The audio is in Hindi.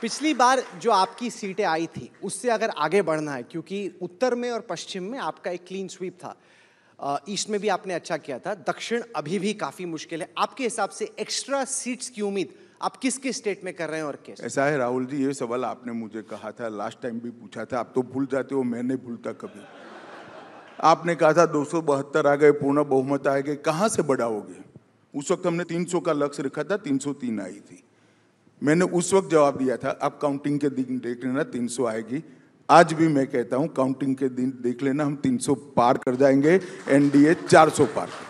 पिछली बार जो आपकी सीटें आई थी उससे अगर आगे बढ़ना है क्योंकि उत्तर में और पश्चिम में आपका एक क्लीन स्वीप था ईस्ट में भी आपने अच्छा किया था दक्षिण अभी भी काफ़ी मुश्किल है आपके हिसाब से एक्स्ट्रा सीट्स की उम्मीद आप किस किस स्टेट में कर रहे हैं और किस ऐसा है राहुल जी ये सवाल आपने मुझे कहा था लास्ट टाइम भी पूछा था आप तो भूल जाते हो मैं नहीं भूलता कभी आपने कहा था दो आ गए पूर्ण बहुमत आ गए कहाँ से बढ़ाओगे उस वक्त हमने 300 का लक्ष्य रखा था 303 आई थी मैंने उस वक्त जवाब दिया था अब काउंटिंग के दिन देख लेना 300 आएगी आज भी मैं कहता हूं काउंटिंग के दिन देख लेना हम 300 पार कर जाएंगे एनडीए 400 पार